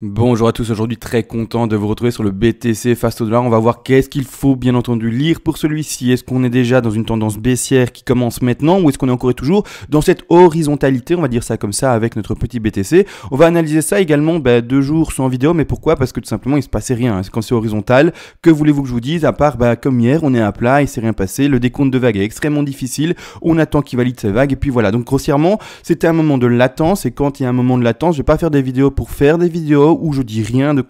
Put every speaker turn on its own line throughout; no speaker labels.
Bonjour à tous, aujourd'hui très content de vous retrouver sur le BTC face au dollar. On va voir qu'est-ce qu'il faut bien entendu lire pour celui-ci. Est-ce qu'on est déjà dans une tendance baissière qui commence maintenant ou est-ce qu'on est encore et toujours dans cette horizontalité, on va dire ça comme ça, avec notre petit BTC On va analyser ça également bah, deux jours sans vidéo, mais pourquoi Parce que tout simplement il se passait rien. Quand c'est horizontal, que voulez-vous que je vous dise À part, bah, comme hier, on est à plat, il s'est rien passé, le décompte de vagues est extrêmement difficile, on attend qu'il valide ses vagues et puis voilà. Donc grossièrement, c'était un moment de latence et quand il y a un moment de latence, je vais pas faire des vidéos pour faire des vidéos où je dis rien de,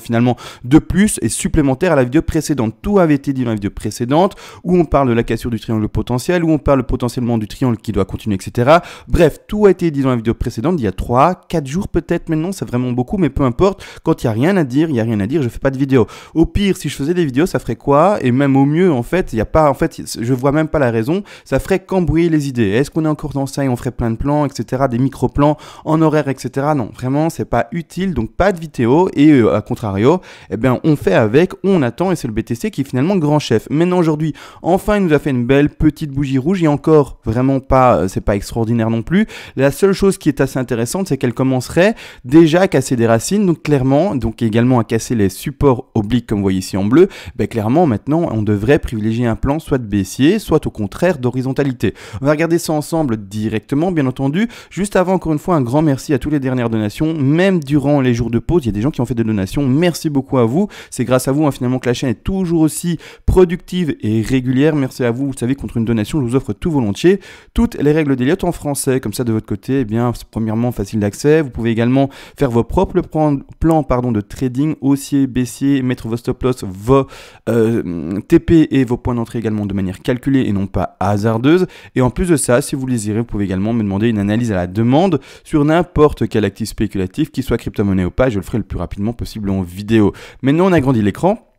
finalement de plus et supplémentaire à la vidéo précédente. Tout avait été dit dans la vidéo précédente où on parle de la cassure du triangle potentiel, où on parle potentiellement du triangle qui doit continuer, etc. Bref, tout a été dit dans la vidéo précédente il y a 3, 4 jours peut-être maintenant, c'est vraiment beaucoup, mais peu importe. Quand il n'y a rien à dire, il n'y a rien à dire, je fais pas de vidéo. Au pire, si je faisais des vidéos, ça ferait quoi Et même au mieux, en fait, il n'y a pas, en fait, je vois même pas la raison, ça ferait qu'embrouiller les idées. Est-ce qu'on est encore dans ça et on ferait plein de plans, etc., des micro-plans en horaire, etc. Non, vraiment, c'est pas utile donc pas de vidéo, et euh, à contrario, eh bien, on fait avec, on attend, et c'est le BTC qui est finalement grand chef. Maintenant, aujourd'hui, enfin, il nous a fait une belle petite bougie rouge, et encore, vraiment pas, euh, c'est pas extraordinaire non plus. La seule chose qui est assez intéressante, c'est qu'elle commencerait déjà à casser des racines, donc clairement, donc également à casser les supports obliques, comme vous voyez ici en bleu, ben, clairement, maintenant, on devrait privilégier un plan soit de baissier, soit au contraire d'horizontalité. On va regarder ça ensemble directement, bien entendu. Juste avant, encore une fois, un grand merci à tous les dernières donations, même durant les jours de pause, il y a des gens qui ont fait des donations. Merci beaucoup à vous. C'est grâce à vous, hein, finalement, que la chaîne est toujours aussi productive et régulière. Merci à vous. Vous savez, contre une donation, je vous offre tout volontiers toutes les règles d'Eliott en français. Comme ça, de votre côté, eh bien, premièrement, facile d'accès. Vous pouvez également faire vos propres plans pardon, de trading haussier, baissier, mettre vos stop loss, vos euh, TP et vos points d'entrée également de manière calculée et non pas hasardeuse. Et en plus de ça, si vous le désirez, vous pouvez également me demander une analyse à la demande sur n'importe quel actif spéculatif, qui soit crypto monnaie ou pas, je le ferai le plus rapidement possible en vidéo. Maintenant, on agrandit l'écran.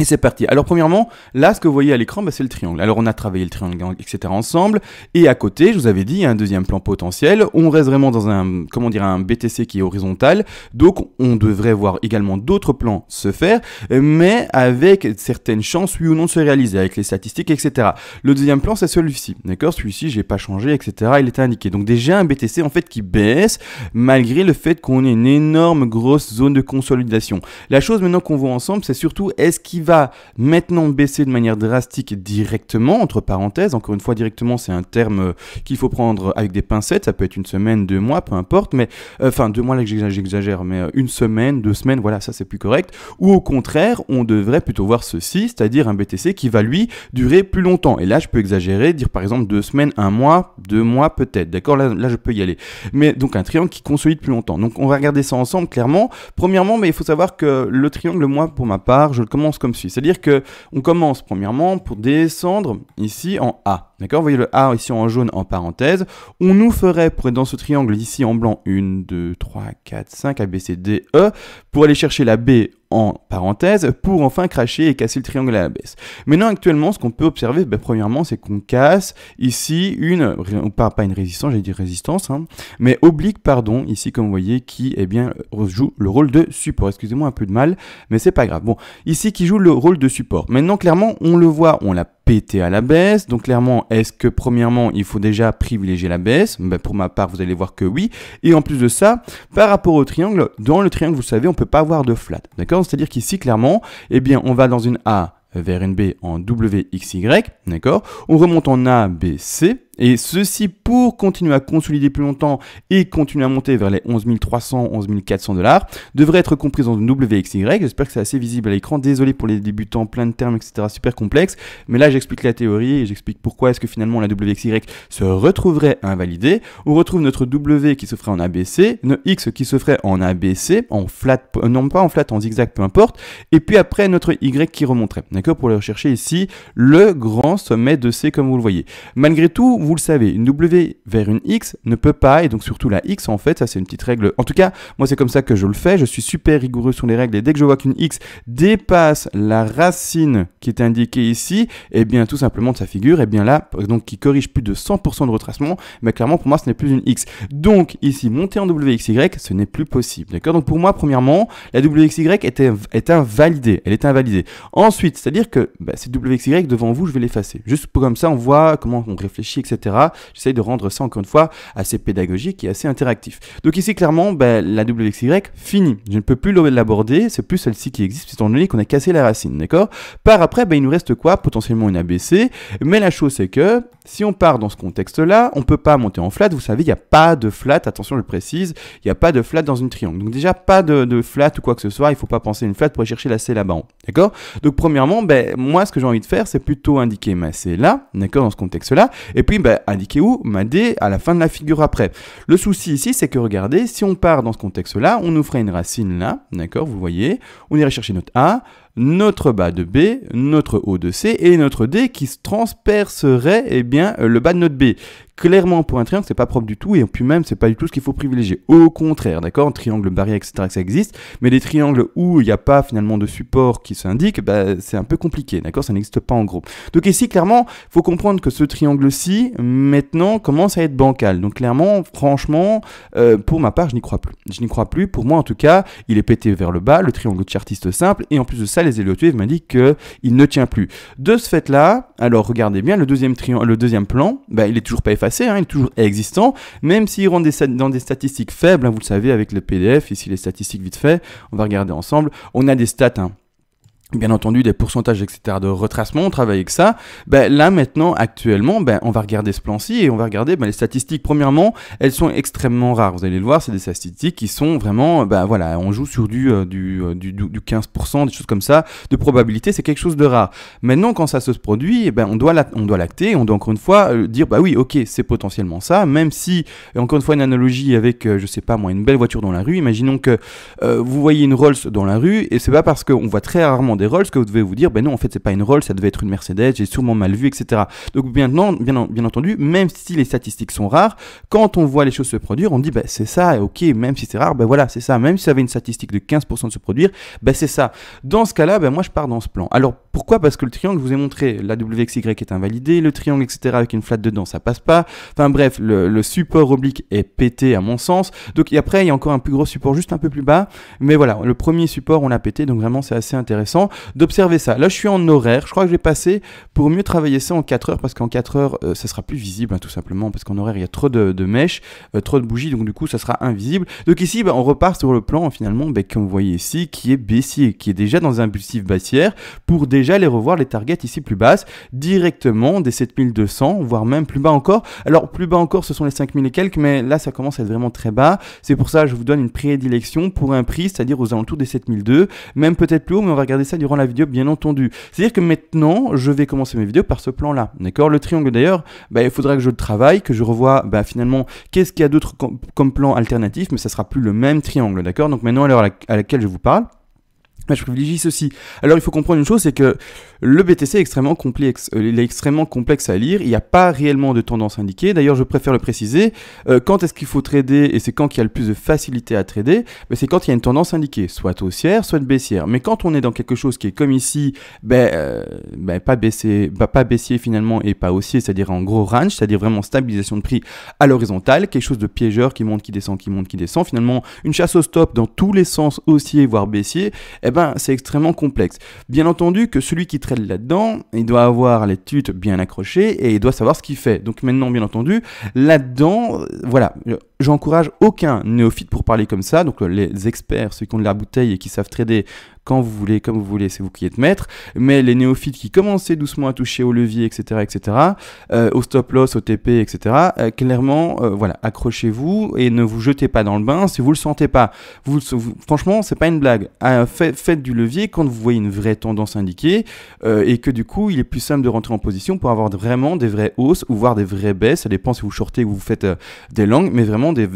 Et c'est parti. Alors premièrement, là, ce que vous voyez à l'écran, bah, c'est le triangle. Alors on a travaillé le triangle, etc. ensemble. Et à côté, je vous avais dit, il y a un deuxième plan potentiel. On reste vraiment dans un, comment dire, un BTC qui est horizontal. Donc on devrait voir également d'autres plans se faire, mais avec certaines chances, oui ou non, de se réaliser, avec les statistiques, etc. Le deuxième plan, c'est celui-ci. D'accord Celui-ci, j'ai pas changé, etc. Il était indiqué. Donc déjà un BTC, en fait, qui baisse, malgré le fait qu'on ait une énorme grosse zone de consolidation. La chose maintenant qu'on voit ensemble, c'est surtout, est-ce qu'il va maintenant baisser de manière drastique directement, entre parenthèses, encore une fois directement c'est un terme euh, qu'il faut prendre avec des pincettes, ça peut être une semaine, deux mois, peu importe, mais euh, enfin deux mois là j'exagère, mais euh, une semaine, deux semaines, voilà ça c'est plus correct, ou au contraire on devrait plutôt voir ceci, c'est-à-dire un BTC qui va lui durer plus longtemps. Et là je peux exagérer, dire par exemple deux semaines, un mois, deux mois peut-être, d'accord là, là je peux y aller. Mais donc un triangle qui consolide plus longtemps. Donc on va regarder ça ensemble clairement. Premièrement, mais il faut savoir que le triangle, moi pour ma part, je le commence comme c'est-à-dire que on commence premièrement pour descendre ici en A. D'accord Vous voyez le A ici en jaune en parenthèse. On nous ferait, pour être dans ce triangle ici en blanc, 1, 2, 3, 4, 5, A, B, C, D, E. Pour aller chercher la B en parenthèse, pour enfin cracher et casser le triangle à la baisse. Maintenant, actuellement, ce qu'on peut observer, ben, premièrement, c'est qu'on casse ici une, pas, une résistance, j'ai dit résistance, hein, mais oblique, pardon, ici, comme vous voyez, qui eh bien, joue le rôle de support. Excusez-moi un peu de mal, mais c'est pas grave. Bon, ici, qui joue le rôle de support. Maintenant, clairement, on le voit, on l'a pété à la baisse. Donc clairement, est-ce que premièrement, il faut déjà privilégier la baisse ben, Pour ma part, vous allez voir que oui. Et en plus de ça, par rapport au triangle, dans le triangle, vous savez, on ne peut pas avoir de flat. D'accord C'est-à-dire qu'ici, clairement, eh bien, on va dans une A vers une B en WXY, d'accord On remonte en A, B, C, et ceci pour continuer à consolider plus longtemps et continuer à monter vers les 11 300, 11 400 dollars devrait être comprise dans une WXY. J'espère que c'est assez visible à l'écran. Désolé pour les débutants, plein de termes, etc. Super complexe. Mais là, j'explique la théorie et j'explique pourquoi est-ce que finalement la WXY se retrouverait invalidée. On retrouve notre W qui se ferait en ABC, notre X qui se ferait en ABC, en flat, euh, non pas en flat, en zigzag, peu importe. Et puis après, notre Y qui remonterait. D'accord Pour le rechercher ici le grand sommet de C comme vous le voyez. Malgré tout, vous le savez, une W vers une X ne peut pas, et donc surtout la X en fait, ça c'est une petite règle. En tout cas, moi c'est comme ça que je le fais, je suis super rigoureux sur les règles, et dès que je vois qu'une X dépasse la racine qui est indiquée ici, et eh bien tout simplement de sa figure, et eh bien là, donc qui corrige plus de 100% de retracement, mais clairement pour moi ce n'est plus une X. Donc ici, monter en WXY, ce n'est plus possible, d'accord Donc pour moi, premièrement, la WXY est, est invalidée, elle est invalidée. Ensuite, c'est-à-dire que bah, cette WXY devant vous, je vais l'effacer, juste comme ça on voit comment on réfléchit, etc. J'essaye de rendre ça, encore une fois, assez pédagogique et assez interactif. Donc ici, clairement, ben, la WXY, fini. Je ne peux plus l'aborder, c'est plus celle-ci qui existe, étant donné qu'on a cassé la racine, d'accord Par après, ben, il nous reste quoi Potentiellement une ABC, mais la chose c'est que, si on part dans ce contexte-là, on ne peut pas monter en flat, vous savez, il n'y a pas de flat, attention je le précise, il n'y a pas de flat dans une triangle. Donc déjà, pas de, flat ou quoi que ce soit, il ne faut pas penser une flat pour aller chercher la C là-bas, d'accord Donc premièrement, ben, moi ce que j'ai envie de faire, c'est plutôt indiquer ma C là, d'accord, dans ce contexte-là, et puis bah, ben, indiquez m'a D à la fin de la figure après. Le souci ici, c'est que regardez, si on part dans ce contexte-là, on nous ferait une racine là, d'accord, vous voyez, on irait chercher notre A, notre bas de B, notre haut de C et notre D qui se transpercerait eh bien, euh, le bas de notre B. Clairement, pour un triangle, c'est pas propre du tout et puis même, c'est pas du tout ce qu'il faut privilégier. Au contraire, d'accord Triangle barrière, etc., ça existe, mais des triangles où il n'y a pas finalement de support qui s'indique, bah, c'est un peu compliqué, d'accord Ça n'existe pas en gros. Donc ici, clairement, il faut comprendre que ce triangle-ci, maintenant, commence à être bancal. Donc clairement, franchement, euh, pour ma part, je n'y crois plus. Je n'y crois plus. Pour moi, en tout cas, il est pété vers le bas, le triangle de Chartiste simple, et en plus de ça, les Héliotuives m'indiquent que qu'il ne tient plus. De ce fait-là, alors regardez bien, le deuxième, le deuxième plan, ben, il n'est toujours pas effacé, hein, il est toujours existant, même s'il rentre dans des statistiques faibles, hein, vous le savez, avec le PDF, ici les statistiques vite fait, on va regarder ensemble, on a des stats hein bien entendu des pourcentages, etc., de retracement, on travaille avec ça. Ben, là, maintenant, actuellement, ben, on va regarder ce plan-ci et on va regarder ben, les statistiques. Premièrement, elles sont extrêmement rares. Vous allez le voir, c'est des statistiques qui sont vraiment, ben, voilà, on joue sur du, euh, euh, du, du, du, 15%, des choses comme ça, de probabilité, c'est quelque chose de rare. Maintenant, quand ça se produit, eh ben, on doit l'acter, on, on doit encore une fois euh, dire, bah oui, ok, c'est potentiellement ça, même si, encore une fois, une analogie avec, je sais pas moi, une belle voiture dans la rue, imaginons que vous voyez une Rolls dans la rue et c'est pas parce qu'on voit très rarement des des Rolls que vous devez vous dire, ben non, en fait, c'est pas une Rolls, ça devait être une Mercedes, j'ai sûrement mal vu, etc. Donc, bien, non, bien, bien entendu, même si les statistiques sont rares, quand on voit les choses se produire, on dit, ben c'est ça, ok, même si c'est rare, ben voilà, c'est ça. Même si ça avait une statistique de 15% de se produire, ben c'est ça. Dans ce cas-là, ben moi, je pars dans ce plan. Alors, pourquoi Parce que le triangle, je vous ai montré, la WXY est invalidée, le triangle, etc., avec une flatte dedans, ça passe pas. Enfin, bref, le, le support oblique est pété, à mon sens. Donc, après, il y a encore un plus gros support juste un peu plus bas. Mais voilà, le premier support, on l'a pété, donc vraiment, c'est assez intéressant d'observer ça. Là, je suis en horaire. Je crois que je passé pour mieux travailler ça en 4 heures parce qu'en 4 heures, euh, ça sera plus visible, hein, tout simplement, parce qu'en horaire, il y a trop de, mèches, euh, trop de bougies, donc du coup, ça sera invisible. Donc ici, ben, on repart sur le plan, finalement, bah, ben, comme vous voyez ici, qui est baissier, qui est déjà dans un impulsif bassière pour déjà aller revoir, les targets ici plus basses, directement des 7200, voire même plus bas encore. Alors, plus bas encore, ce sont les 5000 et quelques, mais là, ça commence à être vraiment très bas. C'est pour ça, que je vous donne une prédilection pour un prix, c'est-à-dire aux alentours des 7200 même peut-être plus haut, mais on va regarder ça durant la vidéo, bien entendu. C'est-à-dire que maintenant, je vais commencer mes vidéos par ce plan-là. D'accord Le triangle, d'ailleurs, bah, il faudra que je le travaille, que je revoie bah, finalement qu'est-ce qu'il y a d'autre comme plan alternatif, mais ça sera plus le même triangle. D'accord Donc maintenant, à l'heure à laquelle je vous parle, je privilégie ceci. Alors il faut comprendre une chose, c'est que le BTC est extrêmement complexe. Euh, il est extrêmement complexe à lire. Il n'y a pas réellement de tendance indiquée. D'ailleurs, je préfère le préciser. Euh, quand est-ce qu'il faut trader et c'est quand il y a le plus de facilité à trader ben, C'est quand il y a une tendance indiquée, soit haussière, soit baissière. Mais quand on est dans quelque chose qui est comme ici, ben, euh, ben, pas baissier, pas baissier finalement et pas haussier, c'est-à-dire en gros range, c'est-à-dire vraiment stabilisation de prix à l'horizontale, quelque chose de piégeur qui monte, qui descend, qui monte, qui descend. Finalement, une chasse au stop dans tous les sens haussier voire baissier. Eh eh ben, c'est extrêmement complexe. Bien entendu que celui qui traite là-dedans, il doit avoir les tutes bien accrochées et il doit savoir ce qu'il fait. Donc maintenant, bien entendu, là-dedans, euh, voilà, j'encourage aucun néophyte pour parler comme ça, donc euh, les experts, ceux qui ont de la bouteille et qui savent trader quand vous voulez, comme vous voulez, c'est vous qui êtes maître, mais les néophytes qui commençaient doucement à toucher au levier, etc., etc., euh, au stop loss, au TP, etc., euh, clairement, voilà, accrochez-vous et ne vous jetez pas dans le bain si vous le sentez pas. Vous, franchement, c'est pas une blague. Ah, faites du levier quand vous voyez une vraie tendance indiquée et que du coup, il est plus simple de rentrer en position pour avoir vraiment des vraies hausses ou voir des vraies baisses. Ça dépend si vous shortez ou vous faites des langues, mais vraiment des,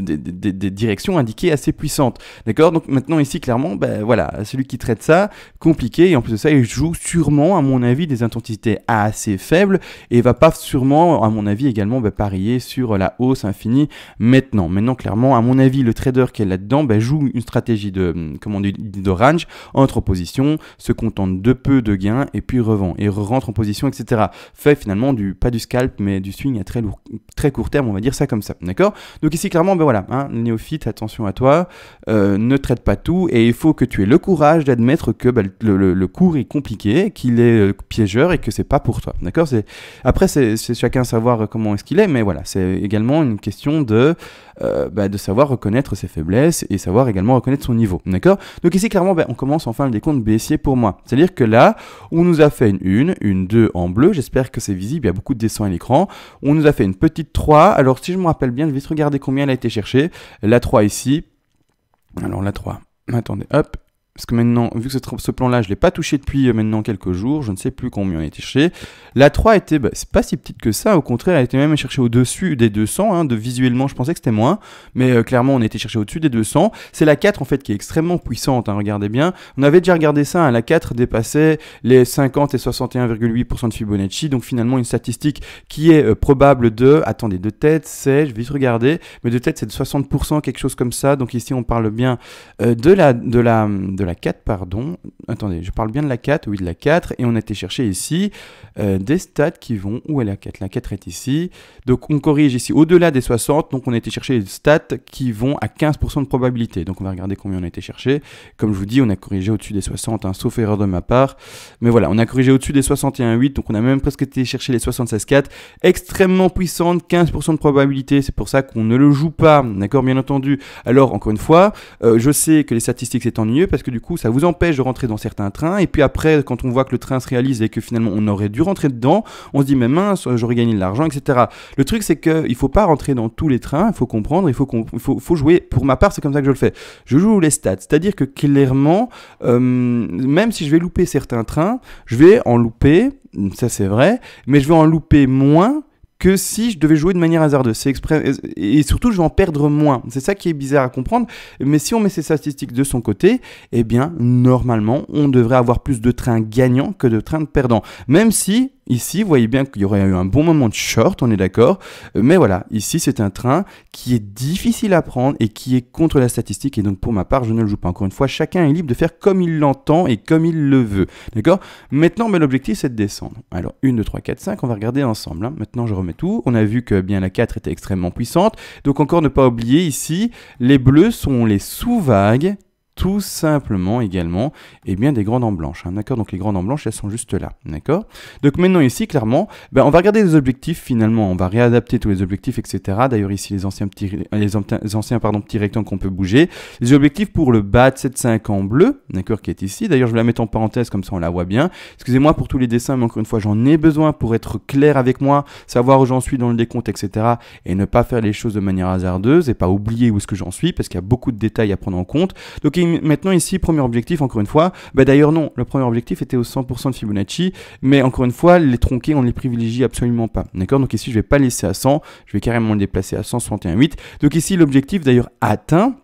directions indiquées assez puissantes. D'accord Donc maintenant ici, clairement, ben, voilà, celui qui traite ça, compliqué, et en plus de ça, il joue sûrement, à mon avis, des intensités assez faibles, et va pas sûrement, à mon avis également, ben, parier sur la hausse infinie maintenant. Maintenant, clairement, à mon avis, le trader qui est là-dedans ben, joue une stratégie de, hum, comment range entre positions, se contente de peu de gains, et puis revend, et rentre en position, etc. Fait finalement, du, pas du scalp, mais du swing à très, très court terme, on va dire ça comme ça. D'accord Donc ici, clairement, ben voilà, hein, néophyte, attention à toi, euh, ne traite pas tout, et il faut que tu aies le courage d'admettre que ben, le, cours est compliqué, qu'il est euh, piégeur et que c'est pas pour toi. D'accord Après, c'est chacun savoir euh, comment est-ce qu'il est, mais voilà, c'est également une question de euh, bah, de savoir reconnaître ses faiblesses et savoir également reconnaître son niveau. D'accord Donc ici, clairement, bah, on commence enfin le décompte baissier pour moi. C'est-à-dire que là, on nous a fait une 1, une 2 en bleu. J'espère que c'est visible, il y a beaucoup de dessins à l'écran. On nous a fait une petite 3. Alors si je me rappelle bien, je vais vite regarder combien elle a été cherchée. La 3 ici. Alors la 3. Attendez, hop, parce que maintenant, vu que ce, plan-là, je ne l'ai pas touché depuis euh, maintenant quelques jours, je ne sais plus combien on était cherché. La 3 était, bah, c'est pas si petite que ça, au contraire, elle était même cherchée au-dessus des 200, hein. de visuellement, je pensais que c'était moins, mais euh, clairement, on était cherché au-dessus des 200. C'est la 4, en fait, qui est extrêmement puissante, hein, regardez bien. On avait déjà regardé ça, hein. la 4 dépassait les 50 et 61,8% de Fibonacci, donc finalement, une statistique qui est euh, probable de, attendez, de tête, c'est, je vais vite regarder, mais de tête, c'est de 60%, quelque chose comme ça, donc ici, on parle bien de la, de la, la 4, pardon. Attendez, je parle bien de la 4, oui, de la 4. Et on a été chercher ici euh, des stats qui vont... Où est la 4 La 4 est ici. Donc on corrige ici au-delà des 60. Donc on a été chercher des stats qui vont à 15% de probabilité. Donc on va regarder combien on a été chercher. Comme je vous dis, on a corrigé au-dessus des 60, hein, sauf erreur de ma part. Mais voilà, on a corrigé au-dessus des 61,8. Donc on a même presque été chercher les 76,4. Extrêmement puissante, 15% de probabilité. C'est pour ça qu'on ne le joue pas, d'accord, bien entendu. Alors, encore une fois, euh, je sais que les statistiques, c'est ennuyeux parce que du coup, ça vous empêche de rentrer dans certains trains. Et puis après, quand on voit que le train se réalise et que finalement on aurait dû rentrer dedans, on se dit, mais mince, j'aurais gagné de l'argent, etc. Le truc, c'est qu'il ne faut pas rentrer dans tous les trains, il faut comprendre, il faut, jouer. Pour ma part, c'est comme ça que je le fais. Je joue les stats, c'est-à-dire que clairement, euh, même si je vais louper certains trains, je vais en louper, ça c'est vrai, mais je vais en louper moins que si je devais jouer de manière hasardeuse. et surtout, je vais en perdre moins. C'est ça qui est bizarre à comprendre. Mais si on met ces statistiques de son côté, eh bien, normalement, on devrait avoir plus de trains gagnants que de trains perdants. Même si, Ici, vous voyez bien qu'il y aurait eu un bon moment de short, on est d'accord. Euh, mais voilà, ici, c'est un train qui est difficile à prendre et qui est contre la statistique. Et donc, pour ma part, je ne le joue pas. Encore une fois, chacun est libre de faire comme il l'entend et comme il le veut. D'accord Maintenant, mais l'objectif, c'est de descendre. Alors, 1, 2, 3, 4, 5, on va regarder ensemble. Hein. Maintenant, je remets tout. On a vu que bien la 4 était extrêmement puissante. Donc, encore ne pas oublier ici, les bleus sont les sous-vagues tout simplement également et eh bien, des grandes en blanche. Hein, d'accord Donc les grandes en blanche, elles sont juste là. D'accord Donc maintenant ici, clairement, ben, on va regarder les objectifs finalement. On va réadapter tous les objectifs, etc. D'ailleurs ici, les anciens, petits, les, anciens pardon, petits rectangles qu'on peut bouger. Les objectifs pour le bas de 5 en bleu, d'accord, qui est ici. D'ailleurs, je vais la mettre en parenthèse, comme ça on la voit bien. Excusez-moi pour tous les dessins, mais encore une fois, j'en ai besoin pour être clair avec moi, savoir où j'en suis dans le décompte, etc. Et ne pas faire les choses de manière hasardeuse et pas oublier où est-ce que j'en suis, parce qu'il y a beaucoup de détails à prendre en compte. Donc maintenant ici, premier objectif, encore une fois, bah, d'ailleurs non, le premier objectif était au 100% de Fibonacci, mais encore une fois, les tronqués, on ne les privilégie absolument pas. Donc ici, je ne vais pas laisser à 100, je vais carrément le déplacer à 161,8. Donc ici, l'objectif d'ailleurs atteint,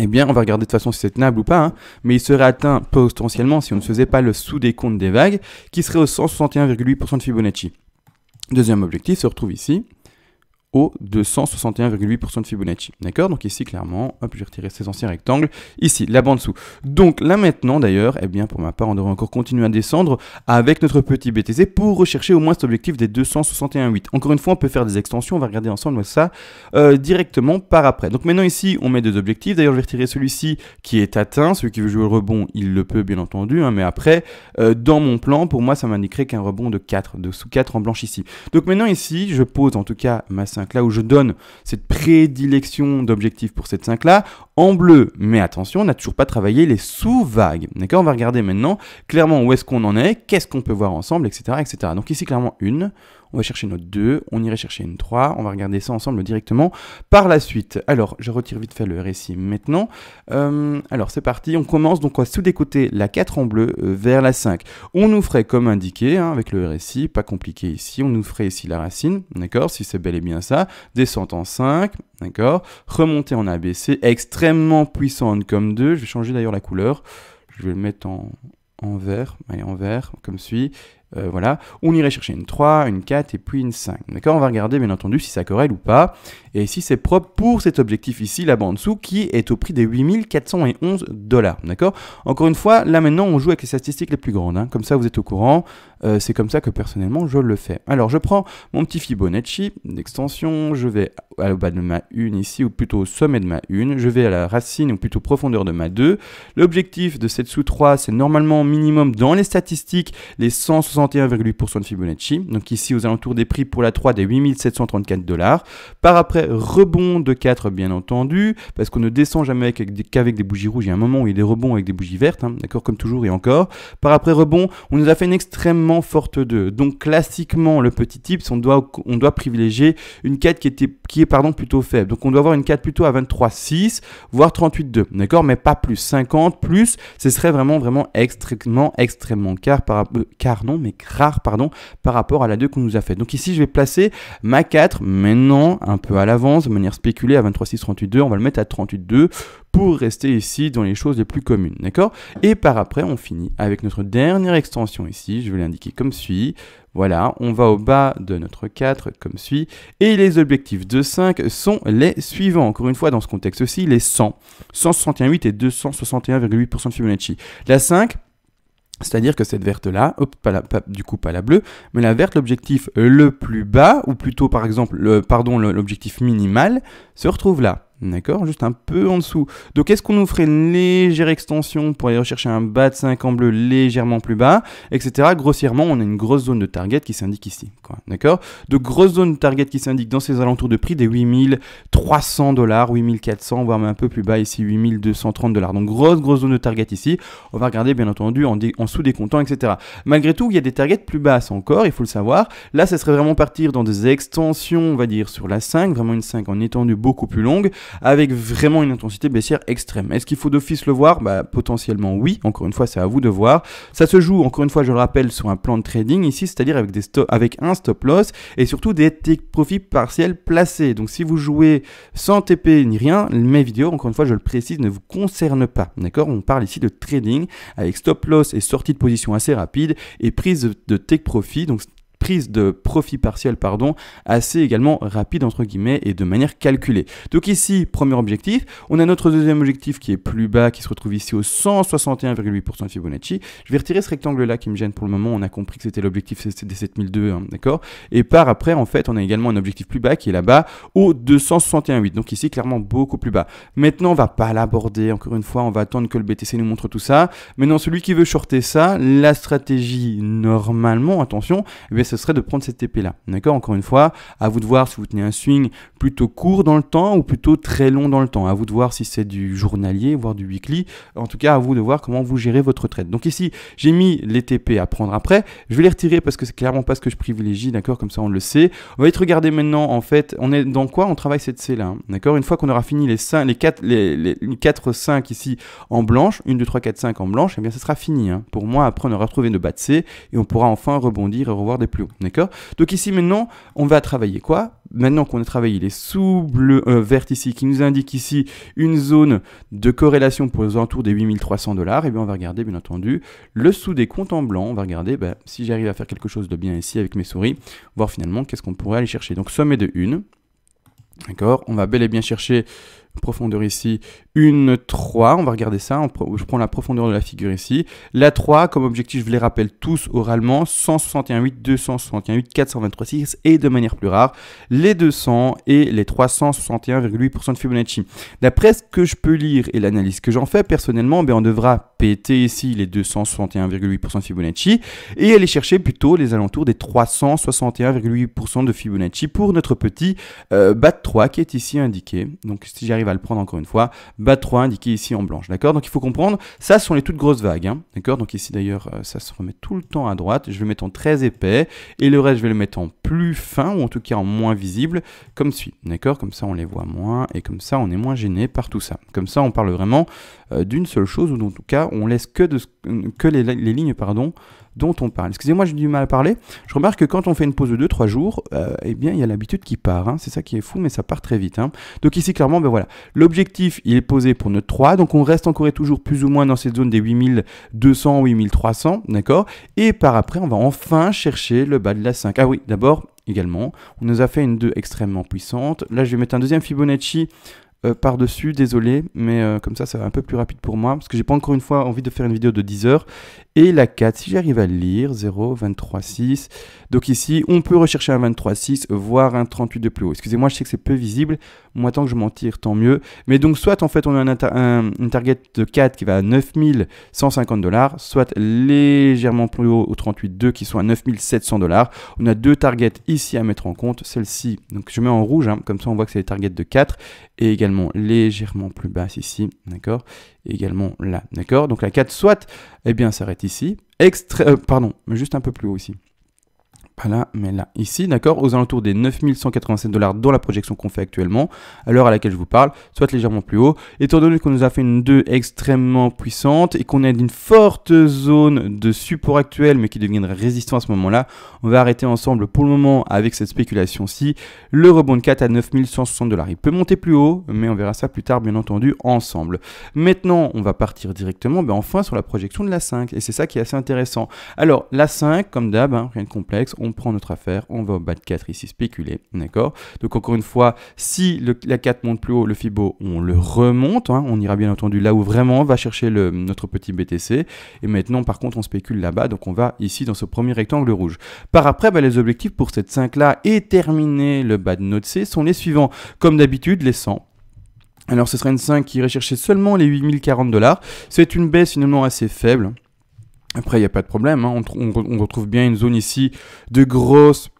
eh bien, on va regarder de toute façon si c'est tenable ou pas, hein, mais il serait atteint potentiellement si on ne faisait pas le sous-décompte des vagues, qui serait au 161,8% de Fibonacci. Deuxième objectif se retrouve ici au 261,8% de Fibonacci. D'accord Donc ici, clairement, hop, j'ai retiré ces anciens rectangles. Ici, la bande dessous. Donc là maintenant, d'ailleurs, et eh bien, pour ma part, on devrait encore continuer à descendre avec notre petit BTC pour rechercher au moins cet objectif des 261,8. Encore une fois, on peut faire des extensions. On va regarder ensemble ça euh, directement par après. Donc maintenant ici, on met deux objectifs. D'ailleurs, je vais retirer celui-ci qui est atteint. Celui qui veut jouer le rebond, il le peut, bien entendu. Hein, mais après, euh, dans mon plan, pour moi, ça m'indiquerait qu'un rebond de 4, de sous 4 en blanche ici. Donc maintenant ici, je pose en tout cas ma 5 là où je donne cette prédilection d'objectif pour cette 5-là, en bleu. Mais attention, on n'a toujours pas travaillé les sous-vagues. D'accord On va regarder maintenant clairement où est-ce qu'on en est, qu'est-ce qu'on peut voir ensemble, etc., etc. Donc ici, clairement, une, on va chercher notre 2, on irait chercher une 3, on va regarder ça ensemble directement par la suite. Alors, je retire vite fait le récit maintenant. Euh, alors, c'est parti, on commence donc à sous-décoter la 4 en bleu euh, vers la 5. On nous ferait comme indiqué, hein, avec le récit, pas compliqué ici, on nous ferait ici la racine, d'accord, si c'est bel et bien ça, descente en 5, d'accord, remonter en ABC, extrêmement puissante comme 2, je vais changer d'ailleurs la couleur, je vais le mettre en, en vert, allez, en vert, comme suit, euh, voilà, on irait chercher une 3, une 4 et puis une 5. D'accord On va regarder bien entendu si ça corrèle ou pas, et si c'est propre pour cet objectif ici, là-bas en dessous, qui est au prix des 8411 dollars. D'accord Encore une fois, là maintenant on joue avec les statistiques les plus grandes, hein. comme ça vous êtes au courant, euh, c'est comme ça que personnellement je le fais. Alors je prends mon petit Fibonacci d'extension, je vais au bas de ma 1 ici, ou plutôt au sommet de ma 1, je vais à la racine ou plutôt profondeur de ma 2. L'objectif de cette sous 3, c'est normalement minimum dans les statistiques les 160 61,8% de Fibonacci. Donc ici aux alentours des prix pour la 3 des 8734 dollars. Par après, rebond de 4 bien entendu, parce qu'on ne descend jamais qu'avec des, bougies rouges. Il y a un moment où il y a des rebonds avec des bougies vertes, hein. d'accord, comme toujours et encore. Par après rebond, on nous a fait une extrêmement forte 2. Donc classiquement, le petit tips, on doit, on doit privilégier une 4 qui, était, qui est pardon, plutôt faible. Donc on doit avoir une 4 plutôt à 23,6, voire 38,2, d'accord, mais pas plus. 50 plus, ce serait vraiment, vraiment extrêmement, extrêmement car, par, euh, car non, mais rares, rare pardon, par rapport à la 2 qu'on nous a faite. Donc ici, je vais placer ma 4 maintenant un peu à l'avance, de manière spéculée à 23, 6, On va le mettre à 38,2 pour rester ici dans les choses les plus communes, d'accord Et par après, on finit avec notre dernière extension ici, je vais l'indiquer comme suit. Voilà, on va au bas de notre 4 comme suit. Et les objectifs de 5 sont les suivants. Encore une fois, dans ce contexte aussi les 100, 168 et 261,8% de Fibonacci. La 5, c'est-à-dire que cette verte-là, du coup pas la bleue, mais la verte, l'objectif le plus bas, ou plutôt par exemple, le, pardon, l'objectif minimal, se retrouve là. D'accord Juste un peu en dessous. Donc est-ce qu'on nous ferait une légère extension pour aller rechercher un bas de 5 en bleu légèrement plus bas, etc. Grossièrement, on a une grosse zone de target qui s'indique ici. D'accord De grosses zones de target qui s'indiquent dans ces alentours de prix des 8300 dollars, 8400, voire même un peu plus bas ici, 8230 dollars. Donc grosse, grosse zone de target ici. On va regarder bien entendu en, dessous des comptants, etc. Malgré tout, il y a des targets plus basses encore, il faut le savoir. Là, ça serait vraiment partir dans des extensions, on va dire, sur la 5, vraiment une 5 en étendue beaucoup plus longue avec vraiment une intensité baissière extrême. Est-ce qu'il faut d'office le voir bah, Potentiellement oui, encore une fois c'est à vous de voir. Ça se joue, encore une fois je le rappelle, sur un plan de trading ici, c'est-à-dire avec, avec un stop loss et surtout des take profit partiels placés. Donc si vous jouez sans TP ni rien, mes vidéos, encore une fois je le précise, ne vous concernent pas. D'accord On parle ici de trading avec stop loss et sortie de position assez rapide et prise de take profit, donc prise de profit partiel pardon, assez également rapide entre guillemets et de manière calculée. Donc ici, premier objectif, on a notre deuxième objectif qui est plus bas, qui se retrouve ici au 161,8% de Fibonacci. Je vais retirer ce rectangle-là qui me gêne pour le moment, on a compris que c'était l'objectif des 7002, hein, d'accord Et par après, en fait, on a également un objectif plus bas qui est là-bas au 261,8, donc ici clairement beaucoup plus bas. Maintenant, on va pas l'aborder, encore une fois, on va attendre que le BTC nous montre tout ça. Maintenant, celui qui veut shorter ça, la stratégie normalement, attention, eh bien, ce serait de prendre cette TP là. D'accord Encore une fois, à vous de voir si vous tenez un swing plutôt court dans le temps ou plutôt très long dans le temps. À vous de voir si c'est du journalier, voire du weekly. En tout cas, à vous de voir comment vous gérez votre trade. Donc ici, j'ai mis les TP à prendre après. Je vais les retirer parce que c'est clairement pas ce que je privilégie, d'accord Comme ça, on le sait. On va être regarder maintenant, en fait, on est dans quoi on travaille cette C là, hein, d'accord Une fois qu'on aura fini les 5, les 4, les, 4, 5 ici en blanche, 1, 2, 3, 4, 5 en blanche, et eh bien, ça sera fini. Hein. Pour moi, après, on aura retrouvé nos bas de C et on pourra enfin rebondir et revoir des plus d'accord Donc ici maintenant, on va travailler quoi Maintenant qu'on a travaillé les sous bleu euh, ici, qui nous indiquent ici une zone de corrélation pour les alentours des 8300 dollars, et eh bien on va regarder bien entendu le sous des comptes en blanc, on va regarder ben, si j'arrive à faire quelque chose de bien ici avec mes souris, voir finalement qu'est-ce qu'on pourrait aller chercher. Donc sommet de 1, D'accord On va bel et bien chercher profondeur ici, une 3, on va regarder ça, je prends la profondeur de la figure ici. La 3, comme objectif, je les rappelle tous oralement, 161,8, 261,8, 423,6 et de manière plus rare, les 200 et les 361,8% de Fibonacci. D'après ce que je peux lire et l'analyse que j'en fais, personnellement, ben, on devra péter ici les 261,8% de Fibonacci et aller chercher plutôt les alentours des 361,8% de Fibonacci pour notre petit euh, BAT3 qui est ici indiqué. Donc si j'arrive il va le prendre encore une fois, bas 3 indiqué ici en blanche, d'accord Donc il faut comprendre, ça sont les toutes grosses vagues, hein, d'accord Donc ici d'ailleurs, euh, ça se remet tout le temps à droite, je vais le mettre en très épais, et le reste je vais le mettre en plus fin, ou en tout cas en moins visible, comme suit, d'accord Comme ça on les voit moins, et comme ça on est moins gêné par tout ça. Comme ça on parle vraiment euh, d'une seule chose, ou en tout cas on laisse que, de, que les lignes, pardon, dont on parle. Excusez-moi, j'ai du mal à parler. Je remarque que quand on fait une pause de 2-3 jours, euh, eh bien, il y a l'habitude qui part. Hein. C'est ça qui est fou, mais ça part très vite. Hein. Donc ici, clairement, ben voilà. L'objectif, il est posé pour notre 3. Donc on reste encore et toujours plus ou moins dans cette zone des 8200, 8300, d'accord Et par après, on va enfin chercher le bas de la 5. Ah oui, d'abord, également, on nous a fait une 2 extrêmement puissante. Là, je vais mettre un deuxième Fibonacci euh, par-dessus, désolé, mais euh, comme ça, ça va un peu plus rapide pour moi, parce que j'ai pas encore une fois envie de faire une vidéo de 10 heures. Et la 4, si j'arrive à lire, 0, 23, 6. Donc ici, on peut rechercher un 23, 6, voire un 38 de plus haut. Excusez-moi, je sais que c'est peu visible. Moi, tant que je m'en tire, tant mieux. Mais donc, soit en fait, on a un une target de 4 qui va à 9150 dollars, soit légèrement plus haut au 38, 2 qui sont à 9700 dollars. On a deux targets ici à mettre en compte. Celle-ci, donc je mets en rouge, hein, comme ça on voit que c'est les targets de 4 et également légèrement plus basse ici, d'accord Et également là, d'accord Donc la 4 soit, eh bien, s'arrête ici. Extra euh, pardon, juste un peu plus haut ici. Voilà, mais là, ici, d'accord, aux alentours des 9187 dollars dans la projection qu'on fait actuellement, à l'heure à laquelle je vous parle, soit légèrement plus haut, étant donné qu'on nous a fait une 2 extrêmement puissante et qu'on est d'une forte zone de support actuel, mais qui deviendrait résistant à ce moment-là, on va arrêter ensemble pour le moment avec cette spéculation-ci, le rebond 4 à 9160 dollars. Il peut monter plus haut, mais on verra ça plus tard, bien entendu, ensemble. Maintenant, on va partir directement, ben enfin, sur la projection de la 5, et c'est ça qui est assez intéressant. Alors, la 5, comme d'hab, hein, rien de complexe, on prend notre affaire, on va au bas de 4 ici spéculer, d'accord Donc encore une fois, si la 4 monte plus haut, le Fibo, on le remonte, hein, on ira bien entendu là où vraiment on va chercher notre petit BTC, et maintenant par contre on spécule là-bas, donc on va ici dans ce premier rectangle rouge. Par après, bah, les objectifs pour cette 5-là et terminer le bas de notre C sont les suivants. Comme d'habitude, les 100, alors ce serait une 5 qui irait chercher seulement les 8040 dollars. C'est une baisse finalement assez faible. Après, il n'y a pas de problème. Hein. On, retrouve bien une zone ici de grosse...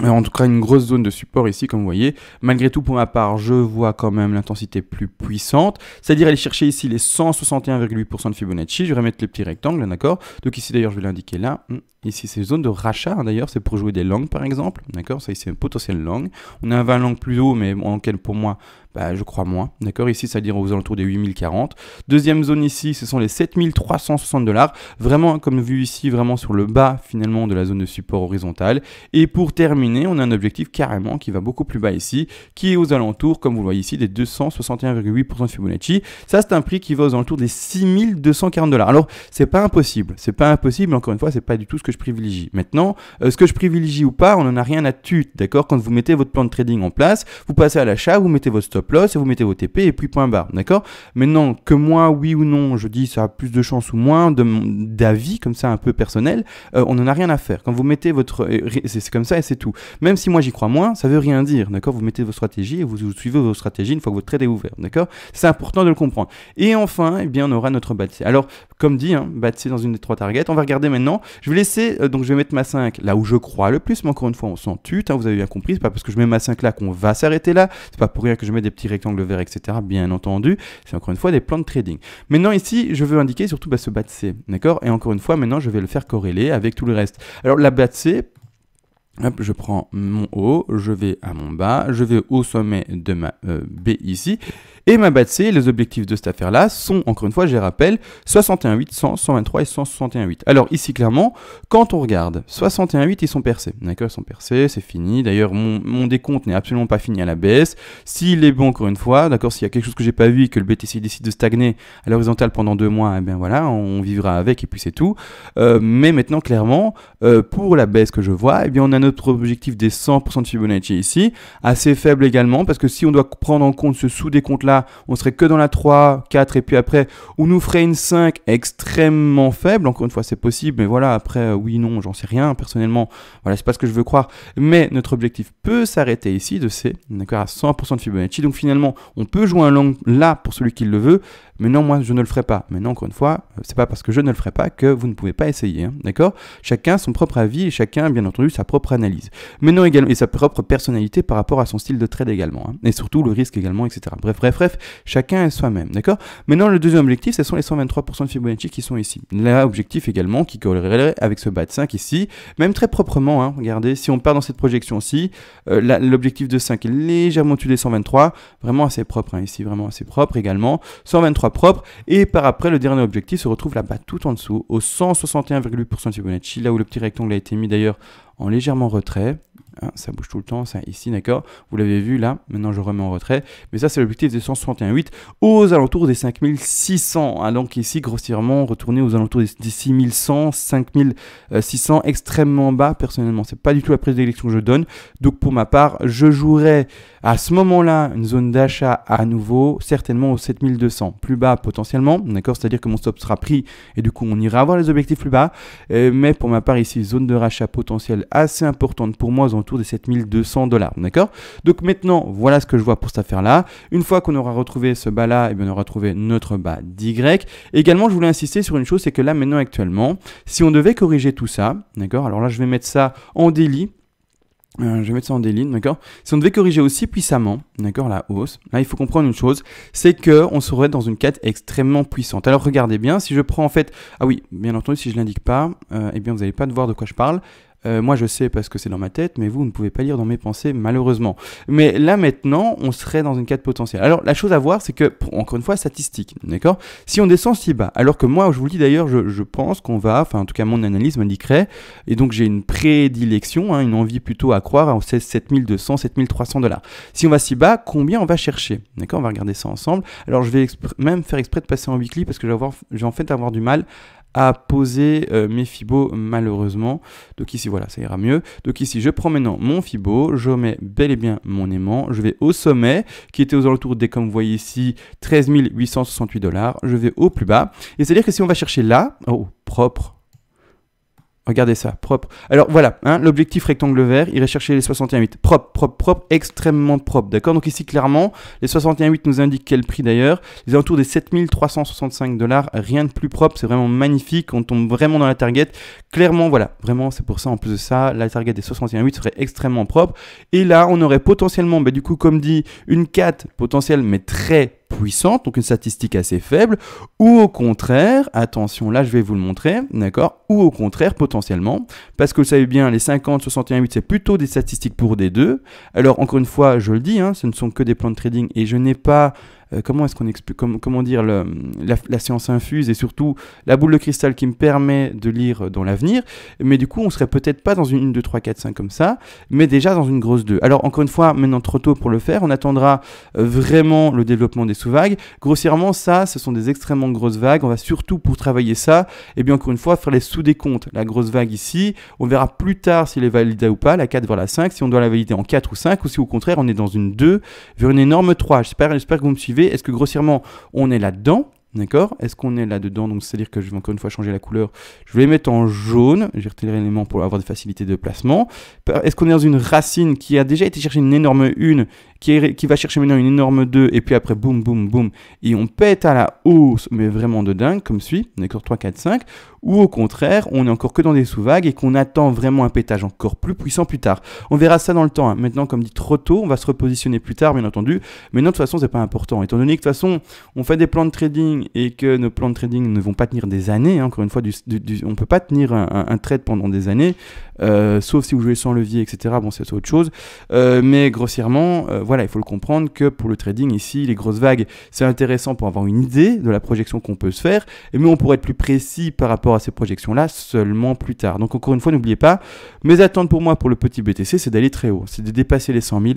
Euh, en tout cas, une grosse zone de support ici, comme vous voyez. Malgré tout, pour ma part, je vois quand même l'intensité plus puissante. C'est-à-dire aller chercher ici les 161,8% de Fibonacci. Je vais remettre les petits rectangles, d'accord Donc ici, d'ailleurs, je vais l'indiquer là. Hmm. Ici, c'est une zone de rachat, hein, d'ailleurs, c'est pour jouer des langues, par exemple, d'accord Ça, c'est une potentielle langue. On a un 20 langues plus haut, mais en quel, pour moi, bah, je crois moins, d'accord Ici, ça à dire aux alentours des 8040. Deuxième zone ici, ce sont les 7360 dollars, vraiment, comme vu ici, vraiment sur le bas, finalement, de la zone de support horizontale. Et pour terminer, on a un objectif carrément qui va beaucoup plus bas ici, qui est aux alentours, comme vous le voyez ici, des 261,8% de Fibonacci. Ça, c'est un prix qui va aux alentours des 6240 dollars. Alors, c'est pas impossible, c'est pas impossible, encore une fois, c'est pas du tout ce que que je privilégie. Maintenant, euh, ce que je privilégie ou pas, on n'en a rien à tuer, d'accord Quand vous mettez votre plan de trading en place, vous passez à l'achat, vous mettez votre stop loss et vous mettez vos TP et puis point barre, d'accord Maintenant, que moi, oui ou non, je dis ça a plus de chance ou moins d'avis comme ça un peu personnel, euh, on n'en a rien à faire. Quand vous mettez votre... C'est comme ça et c'est tout. Même si moi j'y crois moins, ça veut rien dire, d'accord Vous mettez vos stratégies et vous, suivez vos stratégies une fois que votre trade est ouvert, d'accord C'est important de le comprendre. Et enfin, eh bien, on aura notre bâti. Alors, comme dit, hein, dans une des trois targets, on va regarder maintenant. Je vais laisser euh, donc je vais mettre ma 5 là où je crois le plus, mais encore une fois, on s'en tue. Hein, vous avez bien compris, c'est pas parce que je mets ma 5 là qu'on va s'arrêter là, c'est pas pour rien que je mets des petits rectangles verts, etc., bien entendu, c'est encore une fois des plans de trading. Maintenant ici, je veux indiquer surtout bah, ce BAT C, d'accord Et encore une fois, maintenant, je vais le faire corréler avec tout le reste. Alors la de C, je prends mon haut, je vais à mon bas, je vais au sommet de ma euh, B ici, et ma C, les objectifs de cette affaire-là sont, encore une fois, je les rappelle, 61-8, 100, 123 et 161 Alors ici, clairement, quand on regarde, 61-8, ils sont percés. D'accord, ils sont percés, c'est fini. D'ailleurs, mon, décompte n'est absolument pas fini à la baisse. S'il est bon, encore une fois, d'accord, s'il y a quelque chose que j'ai pas vu et que le BTC décide de stagner à l'horizontale pendant deux mois, eh bien voilà, on vivra avec et puis c'est tout. Euh, mais maintenant, clairement, euh, pour la baisse que je vois, eh bien on a notre objectif des 100% de Fibonacci ici, assez faible également, parce que si on doit prendre en compte ce sous-décompte-là, on serait que dans la 3, 4, et puis après, on nous ferait une 5 extrêmement faible. Encore une fois, c'est possible, mais voilà, après, euh, oui, non, j'en sais rien. Personnellement, voilà, c'est pas ce que je veux croire. Mais notre objectif peut s'arrêter ici de C, d'accord, à 100% de Fibonacci. Donc finalement, on peut jouer un long là pour celui qui le veut, mais non, moi, je ne le ferai pas. mais non encore une fois, euh, c'est pas parce que je ne le ferai pas que vous ne pouvez pas essayer, hein, d'accord Chacun son propre avis et chacun, bien entendu, sa propre analyse. Mais non, également, et sa propre personnalité par rapport à son style de trade également. Hein, et surtout, le risque également, etc. Bref, bref, bref, chacun est soi-même, d'accord Maintenant, le deuxième objectif, ce sont les 123% de Fibonacci qui sont ici. L'objectif également qui collerait avec ce bas de 5 ici, même très proprement, hein, regardez, si on part dans cette projection-ci, euh, l'objectif de 5 est légèrement au-dessus des 123, vraiment assez propre, hein, ici, vraiment assez propre également, 123 propre, et par après, le dernier objectif se retrouve là-bas, tout en dessous, au 161,8% de Fibonacci, là où le petit rectangle a été mis d'ailleurs en légèrement retrait, ah, ça bouge tout le temps, ça ici, d'accord Vous l'avez vu là, maintenant je remets en retrait. Mais ça, c'est l'objectif des 161,8 aux alentours des 5600. Hein. donc ici, grossièrement, retourner aux alentours des, 6100, 5600, extrêmement bas. Personnellement, c'est pas du tout la prise d'élection que je donne. Donc pour ma part, je jouerai à ce moment-là une zone d'achat à nouveau, certainement aux 7200. Plus bas potentiellement, d'accord C'est-à-dire que mon stop sera pris et du coup, on ira avoir les objectifs plus bas. Euh, mais pour ma part, ici, zone de rachat potentiel assez importante pour moi, autour des 7200 dollars. D'accord Donc maintenant, voilà ce que je vois pour cette affaire-là. Une fois qu'on aura retrouvé ce bas-là, et eh bien on aura trouvé notre bas d'Y. Également, je voulais insister sur une chose, c'est que là maintenant actuellement, si on devait corriger tout ça, d'accord Alors là, je vais mettre ça en délit euh, je vais mettre ça en délit, d'accord Si on devait corriger aussi puissamment, d'accord, la hausse, là, il faut comprendre une chose, c'est que on serait dans une quête extrêmement puissante. Alors, regardez bien, si je prends en fait... Ah oui, bien entendu, si je l'indique pas, et euh, eh bien, vous n'allez pas voir de quoi je parle. Euh, moi, je sais parce que c'est dans ma tête, mais vous, ne pouvez pas lire dans mes pensées, malheureusement. Mais là, maintenant, on serait dans une de potentielle. Alors, la chose à voir, c'est que, encore une fois, statistique, d'accord Si on descend si bas, alors que moi, je vous le dis d'ailleurs, je, pense qu'on va, enfin, en tout cas, mon analyse m'indiquerait, et donc j'ai une prédilection, hein, une envie plutôt à croire en 7200, 7300 dollars. Si on va si bas, combien on va chercher D'accord On va regarder ça ensemble. Alors, je vais même faire exprès de passer en weekly parce que j'ai avoir, je vais en fait avoir du mal à poser euh, mes fibo malheureusement. Donc ici voilà, ça ira mieux. Donc ici je prends maintenant mon fibo, je mets bel et bien mon aimant, je vais au sommet qui était aux alentours des comme vous voyez ici 13 868 dollars, je vais au plus bas. Et c'est-à-dire que si on va chercher là, oh propre, Regardez ça, propre. Alors voilà, hein, l'objectif rectangle vert, il recherchait les 61,8. Propre, propre, propre, extrêmement propre, d'accord Donc ici, clairement, les 61,8 nous indiquent quel prix d'ailleurs. Les alentours des 7365 dollars, rien de plus propre, c'est vraiment magnifique, on tombe vraiment dans la target. Clairement, voilà, vraiment, c'est pour ça, en plus de ça, la target des 61,8 serait extrêmement propre. Et là, on aurait potentiellement, bah, du coup, comme dit, une 4 potentielle, mais très puissante, donc une statistique assez faible, ou au contraire, attention, là je vais vous le montrer, d'accord, ou au contraire potentiellement, parce que vous savez bien, les 50, 61, 8, c'est plutôt des statistiques pour des deux. Alors encore une fois, je le dis, hein, ce ne sont que des plans de trading et je n'ai pas euh, comment est-ce qu'on explique, comment dire, la, science infuse et surtout la boule de cristal qui me permet de lire dans l'avenir. Mais du coup, on serait peut-être pas dans une 1, 2, 3, 4, 5 comme ça, mais déjà dans une grosse 2. Alors, encore une fois, maintenant trop tôt pour le faire, on attendra euh, vraiment le développement des sous-vagues. Grossièrement, ça, ce sont des extrêmement grosses vagues. On va surtout pour travailler ça, et eh bien encore une fois, faire les sous-décomptes. La grosse vague ici, on verra plus tard s'il est validé ou pas, la 4 vers la 5, si on doit la valider en 4 ou 5, ou si au contraire on est dans une 2 vers une énorme 3. J'espère que vous me suivez. Est-ce que grossièrement, on est là-dedans D'accord Est-ce qu'on est là-dedans Donc, c'est-à-dire que je vais encore une fois changer la couleur. Je vais les mettre en jaune. J'ai retiré l'élément pour avoir des facilités de placement. Est-ce qu'on est dans une racine qui a déjà été chercher une énorme une qui, va chercher maintenant une énorme 2, et puis après, boum, boum, boum, et on pète à la hausse, mais vraiment de dingue, comme suit, d'accord, 3, 4, 5, ou au contraire, on est encore que dans des sous-vagues et qu'on attend vraiment un pétage encore plus puissant plus tard. On verra ça dans le temps. Hein. Maintenant, comme dit trop tôt, on va se repositionner plus tard, bien entendu, mais non, de toute façon, c'est pas important. Étant donné que de toute façon, on fait des plans de trading et que nos plans de trading ne vont pas tenir des années, hein, encore une fois, du, on peut pas tenir un, trade pendant des années, euh, sauf si vous jouez sans levier, etc. Bon, c'est autre chose. Euh, mais grossièrement, euh, voilà, il faut le comprendre que pour le trading ici, les grosses vagues, c'est intéressant pour avoir une idée de la projection qu'on peut se faire, mais on pourrait être plus précis par rapport à ces projections-là seulement plus tard. Donc encore une fois, n'oubliez pas, mes attentes pour moi pour le petit BTC, c'est d'aller très haut, c'est de dépasser les 100 000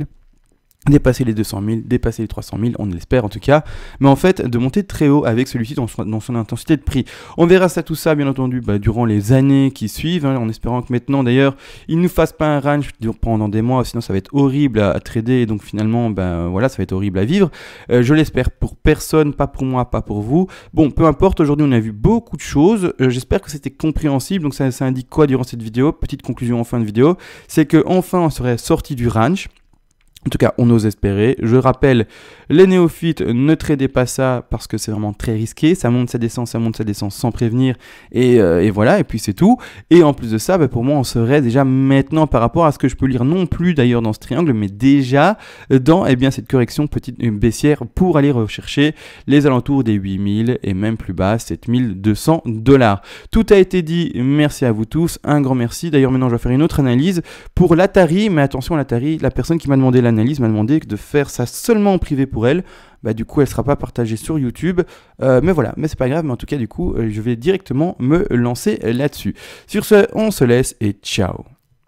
dépasser les 200 000, dépasser les 300 000, on l'espère en tout cas, mais en fait de monter très haut avec celui-ci dans, son intensité de prix. On verra ça tout ça bien entendu bah, durant les années qui suivent, hein, en espérant que maintenant d'ailleurs il ne fasse pas un range pendant des mois, sinon ça va être horrible à, trader donc finalement bah, voilà ça va être horrible à vivre. Euh, je l'espère pour personne, pas pour moi, pas pour vous. Bon peu importe, aujourd'hui on a vu beaucoup de choses, euh, j'espère que c'était compréhensible, donc ça, ça indique quoi durant cette vidéo Petite conclusion en fin de vidéo, c'est que enfin on serait sorti du range. En tout cas, on ose espérer. Je rappelle, les néophytes, ne tradez pas ça parce que c'est vraiment très risqué. Ça monte, ça descend, ça monte, ça descend sans prévenir. Et, euh, voilà, et puis c'est tout. Et en plus de ça, bah, pour moi, on serait déjà maintenant par rapport à ce que je peux lire, non plus d'ailleurs dans ce triangle, mais déjà dans eh cette correction petite euh, baissière pour aller rechercher les alentours des 8000 et même plus bas, 7200 dollars. Tout a été dit. Merci à vous tous. Un grand merci. D'ailleurs, maintenant, je vais faire une autre analyse pour l'Atari. Mais attention, l'Atari, la personne qui m'a demandé la analyse m'a demandé de faire ça seulement en privé pour elle. Bah, du coup, elle ne sera pas partagée sur YouTube. Euh, mais voilà, mais c'est pas grave. Mais en tout cas, du coup, euh, je vais directement me lancer là-dessus. Sur ce, on se laisse et ciao